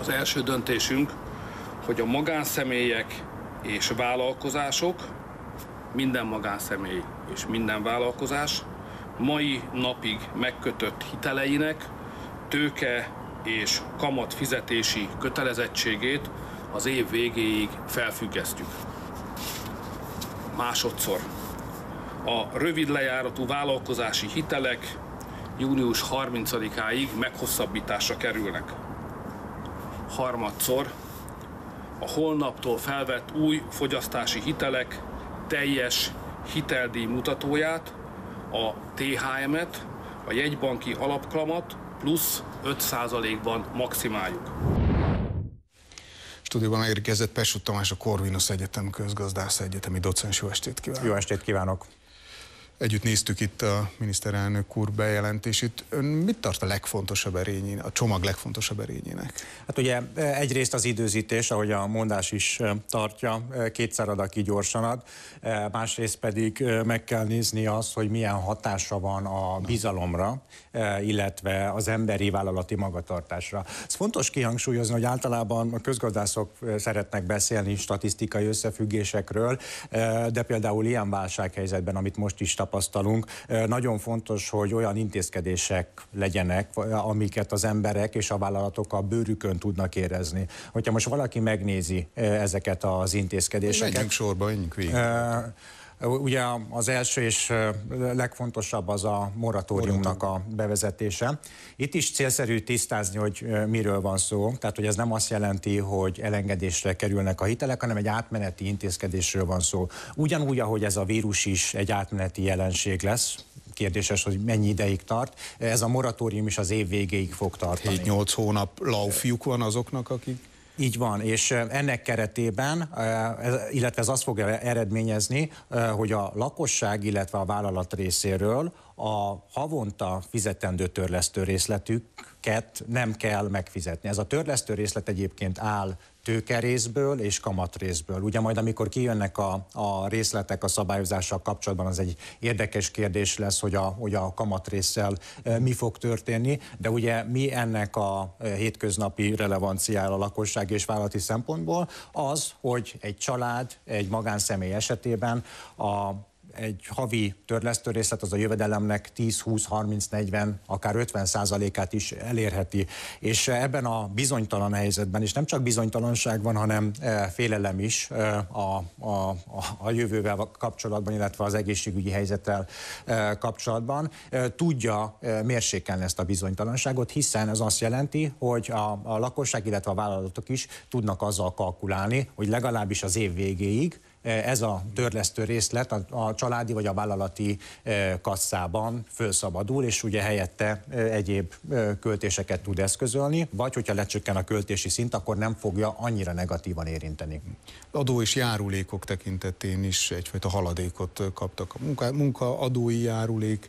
Az első döntésünk, hogy a magánszemélyek és vállalkozások, minden magánszemély és minden vállalkozás mai napig megkötött hiteleinek tőke és kamat fizetési kötelezettségét az év végéig felfüggesztjük. Másodszor. A rövid lejáratú vállalkozási hitelek június 30-áig meghosszabbításra kerülnek harmadszor a holnaptól felvett új fogyasztási hitelek teljes hiteldíj mutatóját, a THM-et, a jegybanki alapklamat plusz 5%-ban maximáljuk. Stúdióban megérkezett Pesut Tamás, a Corvinus Egyetem közgazdász egyetemi docens. Jó estét kívánok! Jó estét kívánok! Együtt néztük itt a miniszterelnök úr bejelentését. Ön mit tart a legfontosabb erényének, a csomag legfontosabb erényének? Hát ugye eh, egyrészt az időzítés, ahogy a mondás is eh, tartja, eh, kétszer ad, aki gyorsan ad. Másrészt pedig meg kell nézni azt, hogy milyen hatása van a bizalomra, illetve az emberi vállalati magatartásra. Ez fontos kihangsúlyozni, hogy általában a közgazdászok szeretnek beszélni statisztikai összefüggésekről, de például ilyen válsághelyzetben, amit most is tapasztalunk, tapasztalunk. Nagyon fontos, hogy olyan intézkedések legyenek, amiket az emberek és a vállalatok a bőrükön tudnak érezni. Hogyha most valaki megnézi ezeket az intézkedéseket... Menjünk sorba, menjünk végig. Ugye az első és legfontosabb az a moratóriumnak a bevezetése. Itt is célszerű tisztázni, hogy miről van szó. Tehát, hogy ez nem azt jelenti, hogy elengedésre kerülnek a hitelek, hanem egy átmeneti intézkedésről van szó. Ugyanúgy, ahogy ez a vírus is egy átmeneti jelenség lesz, kérdéses, hogy mennyi ideig tart. Ez a moratórium is az év végéig fog tartani. 7-8 hónap laufjuk van azoknak, akik így van, és ennek keretében, illetve ez azt fogja eredményezni, hogy a lakosság, illetve a vállalat részéről a havonta fizetendő törlesztő részletüket nem kell megfizetni. Ez a törlesztő részlet egyébként áll tőkerészből és kamatrészből. Ugye majd amikor kijönnek a, a részletek a szabályozással kapcsolatban, az egy érdekes kérdés lesz, hogy a, hogy a kamatrészsel e, mi fog történni, de ugye mi ennek a e, hétköznapi relevanciára a lakosság és vállalati szempontból az, hogy egy család, egy magánszemély esetében a egy havi törlesztő részlet az a jövedelemnek 10, 20, 30, 40, akár 50 százalékát is elérheti. És ebben a bizonytalan helyzetben, és nem csak bizonytalanság van, hanem eh, félelem is eh, a, a, a jövővel kapcsolatban, illetve az egészségügyi helyzettel eh, kapcsolatban, tudja mérsékelni ezt a bizonytalanságot, hiszen ez azt jelenti, hogy a, a lakosság, illetve a vállalatok is tudnak azzal kalkulálni, hogy legalábbis az év végéig Eh, ez a törlesztő részlet a, családi vagy a vállalati eh, kasszában fölszabadul, és ugye helyette eh, egyéb költéseket tud eszközölni, vagy hogyha lecsökken a költési szint, akkor nem fogja annyira negatívan érinteni. Adó és járulékok tekintetén is egyfajta haladékot kaptak. A munka, munkaadói járulék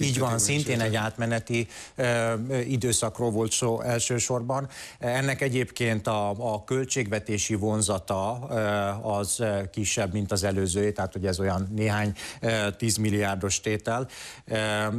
így van, szintén egy átmeneti ö, időszakról volt szó elsősorban. Ennek egyébként a, a költségvetési vonzata ö, az kisebb, mint az előzőjé, tehát hogy ez olyan néhány ö, 10 milliárdos tétel. Ö,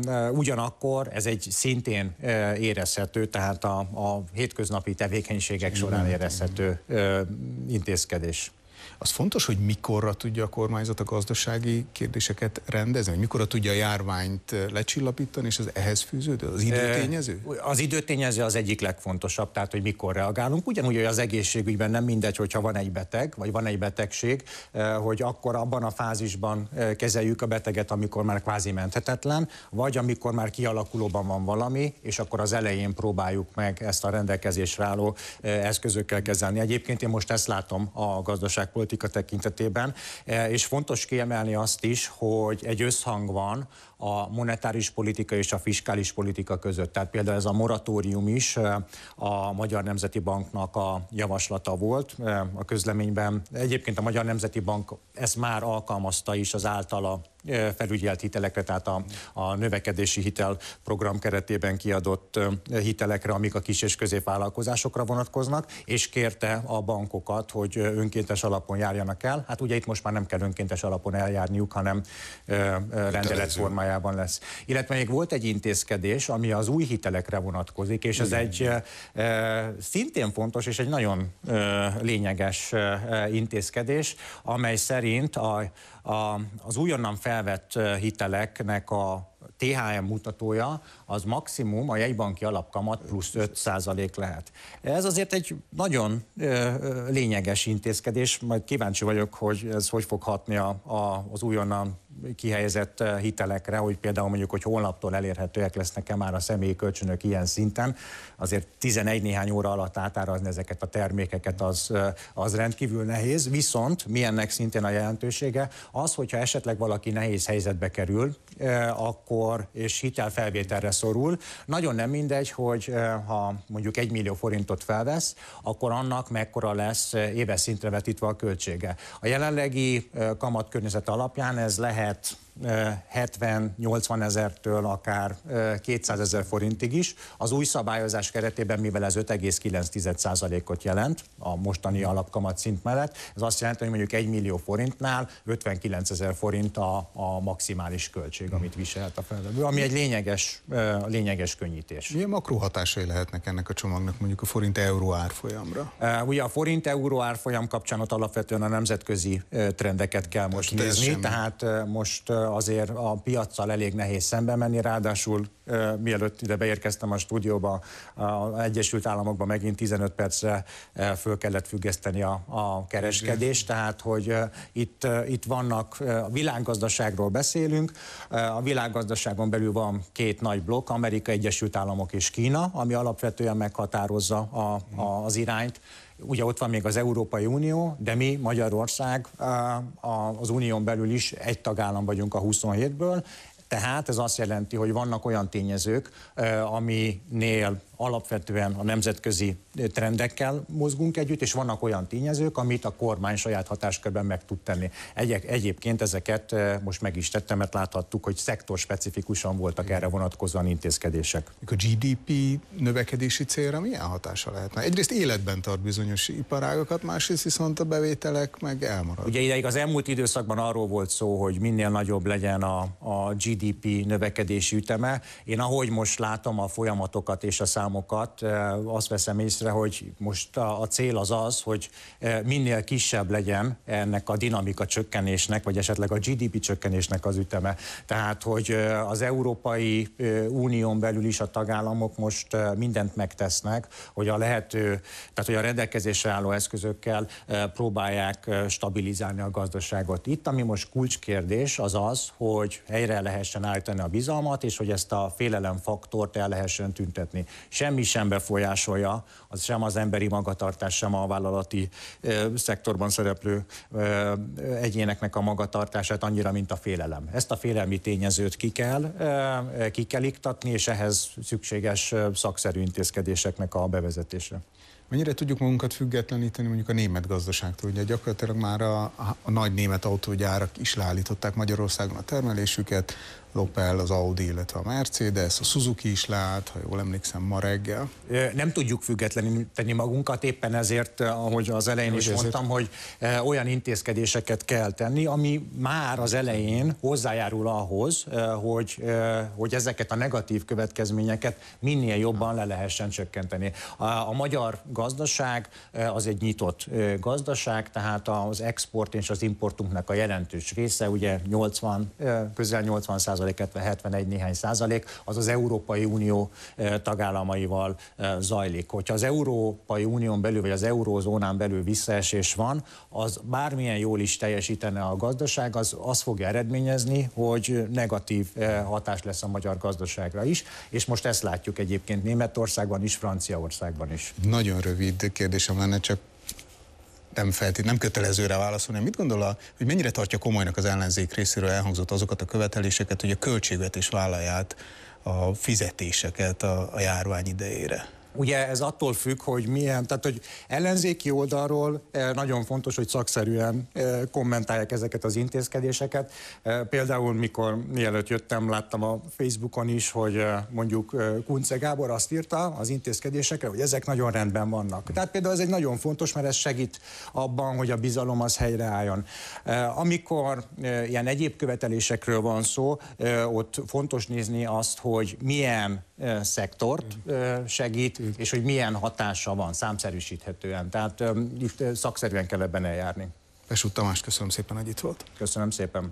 ö, ugyanakkor ez egy szintén ö, érezhető, tehát a, a hétköznapi tevékenységek során érezhető ö, intézkedés. Az fontos, hogy mikorra tudja a kormányzat a gazdasági kérdéseket rendezni, hogy mikorra tudja a járványt eh, lecsillapítani, és az ehhez fűződő, az eh, időtényező? Az időtényező az egyik legfontosabb, tehát hogy mikor reagálunk. Ugyanúgy, hogy az egészségügyben nem mindegy, hogyha van egy beteg, vagy van egy betegség, eh, hogy akkor abban a fázisban kezeljük a beteget, amikor már kvázi menthetetlen, vagy amikor már kialakulóban van valami, és akkor az elején próbáljuk meg ezt a rendelkezésre álló eszközökkel kezelni. Egyébként én most ezt látom a gazdaság gazdaságpolitika tekintetében, e, és fontos kiemelni azt is, hogy egy összhang van a monetáris politika és a fiskális politika között. Tehát például ez a moratórium is e, a Magyar Nemzeti Banknak a javaslata volt e, a közleményben. Egyébként a Magyar Nemzeti Bank ezt már alkalmazta is az általa felügyelt hitelekre, tehát a, a növekedési hitel program keretében kiadott hitelekre, amik a kis és középvállalkozásokra vonatkoznak, és kérte a bankokat, hogy önkéntes alapon járjanak el. Hát ugye itt most már nem kell önkéntes alapon eljárniuk, hanem rendelet formájában lesz. Illetve még volt egy intézkedés, ami az új hitelekre vonatkozik, és ez egy szintén fontos és egy nagyon lényeges intézkedés, amely szerint a, a, az újonnan fel felvett hiteleknek a THM mutatója az maximum a jegybanki alapkamat plusz 5 lehet. Ez azért egy nagyon lényeges intézkedés, majd kíváncsi vagyok, hogy ez hogy fog hatni a, a, az újonnan kihelyezett eh, hitelekre, hogy például mondjuk, hogy holnaptól elérhetőek lesznek-e már a személyi kölcsönök ilyen szinten, azért 11 néhány óra alatt átárazni ezeket a termékeket az, eh, az rendkívül nehéz, viszont milyennek szintén a jelentősége az, hogyha esetleg valaki nehéz helyzetbe kerül, eh, akkor és hitelfelvételre szorul, nagyon nem mindegy, hogy ha mondjuk 1 millió forintot felvesz, akkor annak mekkora lesz éves szintre vetítve a költsége. A jelenlegi kamatkörnyezet alapján ez lehet hat. 70-80 ezertől akár 200 ezer forintig is. Az új szabályozás keretében, mivel ez 5,9%-ot jelent a mostani alapkamat szint mellett, ez azt jelenti, hogy mondjuk 1 millió forintnál 59 ezer forint a, a maximális költség, amit viselhet a felvevő, ami egy lényeges, lényeges könnyítés. Milyen makrohatásai lehetnek ennek a csomagnak mondjuk a forint-euró árfolyamra? Ugye a forint-euró árfolyam kapcsán ott alapvetően a nemzetközi trendeket kell most hát, nézni, tehát most azért a piaccal elég nehéz szembe menni, ráadásul mielőtt ide beérkeztem a stúdióba, az Egyesült Államokban megint 15 percre föl kellett függeszteni a, a kereskedést, tehát hogy itt, itt vannak, a világgazdaságról beszélünk, a világgazdaságon belül van két nagy blokk, Amerika, Egyesült Államok és Kína, ami alapvetően meghatározza a, a, az irányt, Ugye ott van még az Európai Unió, de mi Magyarország az unión belül is egy tagállam vagyunk a 27-ből, tehát ez azt jelenti, hogy vannak olyan tényezők, aminél alapvetően a nemzetközi trendekkel mozgunk együtt, és vannak olyan tényezők, amit a kormány saját hatáskörben meg tud tenni. Egy- egyébként ezeket most meg is tettem, mert láthattuk, hogy szektor specifikusan voltak erre vonatkozóan intézkedések. A GDP növekedési célra milyen hatása lehetne? Egyrészt életben tart bizonyos iparágokat, másrészt viszont a bevételek meg elmarad. Ugye ideig az elmúlt időszakban arról volt szó, hogy minél nagyobb legyen a, a GDP növekedési üteme. Én ahogy most látom a folyamatokat és a számokat, számokat, azt veszem észre, hogy most a cél az az, hogy minél kisebb legyen ennek a dinamika csökkenésnek, vagy esetleg a GDP csökkenésnek az üteme. Tehát, hogy az Európai Unión belül is a tagállamok most mindent megtesznek, hogy a lehető, tehát hogy a rendelkezésre álló eszközökkel próbálják stabilizálni a gazdaságot. Itt, ami most kulcskérdés, az az, hogy helyre lehessen állítani a bizalmat, és hogy ezt a félelem faktort el lehessen tüntetni. És semmi sem befolyásolja, az sem az emberi magatartás, sem a vállalati ö, szektorban szereplő ö, egyéneknek a magatartását annyira, mint a félelem. Ezt a félelmi tényezőt ki kell, ö, ki kell iktatni, és ehhez szükséges szakszerű intézkedéseknek a bevezetése. Mennyire tudjuk magunkat függetleníteni mondjuk a német gazdaságtól? Ugye gyakorlatilag már a, a nagy német autógyárak is leállították Magyarországon a termelésüket, Lopel, az Audi, illetve a Mercedes, a Suzuki is lát, ha jól emlékszem, ma reggel. Nem tudjuk függetleníteni magunkat, éppen ezért, eh, ahogy az elején is ezért. mondtam, hogy eh, olyan intézkedéseket kell tenni, ami már az elején hozzájárul ahhoz, eh, hogy, hogy ezeket a negatív következményeket minél jobban le lehessen csökkenteni. A, a magyar gazdaság eh, az egy nyitott eh, gazdaság, tehát az export és az importunknak a jelentős része, ugye 80, eh, közel 80 százalék, 71 néhány százalék, az az Európai Unió tagállamaival zajlik. Hogyha az Európai Unión belül, vagy az eurózónán belül visszaesés van, az bármilyen jól is teljesítene a gazdaság, az azt fogja eredményezni, hogy negatív hatás lesz a magyar gazdaságra is, és most ezt látjuk egyébként Németországban is, Franciaországban is. Nagyon rövid rövid kérdésem lenne, csak nem feltét, nem kötelezőre válaszolni. Mit gondol, a, hogy mennyire tartja komolynak az ellenzék részéről elhangzott azokat a követeléseket, hogy a költségvetés vállalja a fizetéseket a, a járvány idejére? Ugye ez attól függ, hogy milyen, tehát hogy ellenzéki oldalról eh, nagyon fontos, hogy szakszerűen eh, kommentálják ezeket az intézkedéseket. Eh, például mikor mielőtt jöttem, láttam a Facebookon is, hogy mondjuk Kunce Gábor azt írta az intézkedésekre, hogy ezek nagyon rendben vannak. Tehát például ez egy nagyon fontos, mert ez segít abban, hogy a bizalom az helyreálljon. Amikor ilyen egyéb követelésekről van szó, ott fontos nézni azt, hogy milyen szektort segít, és hogy milyen hatása van számszerűsíthetően. Tehát itt szakszerűen kell ebben eljárni. Pesut Tamás, köszönöm szépen, hogy itt volt. Köszönöm szépen.